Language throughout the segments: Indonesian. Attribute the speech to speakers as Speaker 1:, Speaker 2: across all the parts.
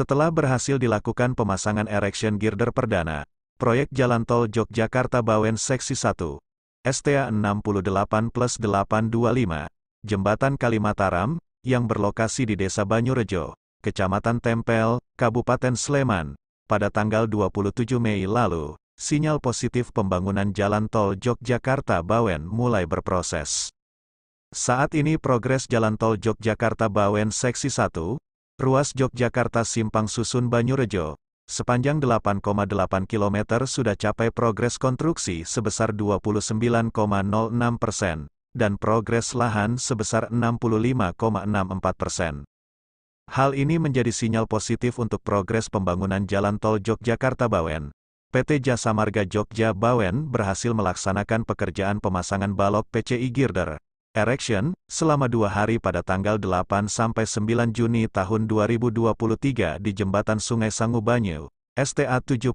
Speaker 1: Setelah berhasil dilakukan pemasangan erection girder perdana, proyek jalan tol Yogyakarta-Bawen Seksi 1, STA 68 plus 825, Jembatan Kalimataram, yang berlokasi di Desa Banyurejo, Kecamatan Tempel, Kabupaten Sleman, pada tanggal 27 Mei lalu, sinyal positif pembangunan jalan tol Yogyakarta-Bawen mulai berproses. Saat ini progres jalan tol Yogyakarta-Bawen Seksi 1, Ruas Yogyakarta Simpang Susun Banyurejo, sepanjang 8,8 km sudah capai progres konstruksi sebesar 29,06 persen, dan progres lahan sebesar 65,64 persen. Hal ini menjadi sinyal positif untuk progres pembangunan jalan tol Yogyakarta-Bawen. PT Jasa Marga Jogja Bawen berhasil melaksanakan pekerjaan pemasangan balok PCI girder, Erection, selama dua hari pada tanggal 8 sampai 9 Juni tahun 2023 di Jembatan Sungai Sangubanyu, STA 72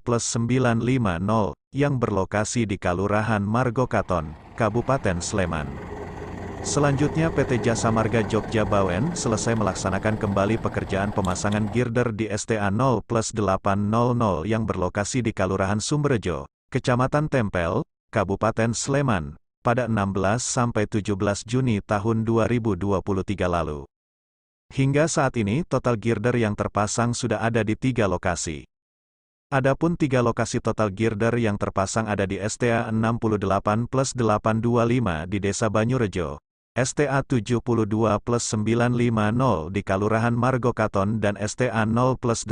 Speaker 1: plus 950, yang berlokasi di Kalurahan Margokaton, Kabupaten Sleman. Selanjutnya PT Jasa Marga Jogja Bawen selesai melaksanakan kembali pekerjaan pemasangan girder di STA 0 plus 800 yang berlokasi di Kalurahan Sumberjo, Kecamatan Tempel, Kabupaten Sleman, pada 16-17 Juni tahun 2023 lalu. Hingga saat ini total girder yang terpasang sudah ada di tiga lokasi. Adapun tiga lokasi total girder yang terpasang ada di STA 68 plus 825 di Desa Banyurejo, STA 72 plus 950 di Kalurahan Margokaton dan STA 0 plus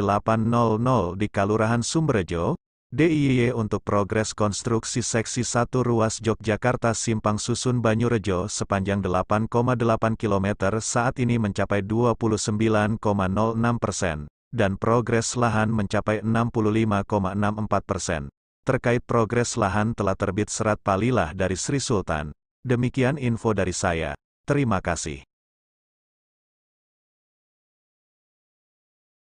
Speaker 1: 800 di Kalurahan Sumberjo, DIY untuk progres konstruksi seksi 1 ruas Yogyakarta Simpang Susun Banyurejo sepanjang 8,8 km saat ini mencapai 29,06 persen, dan progres lahan mencapai 65,64 persen. Terkait progres lahan telah terbit serat palilah dari Sri Sultan. Demikian info dari saya. Terima kasih.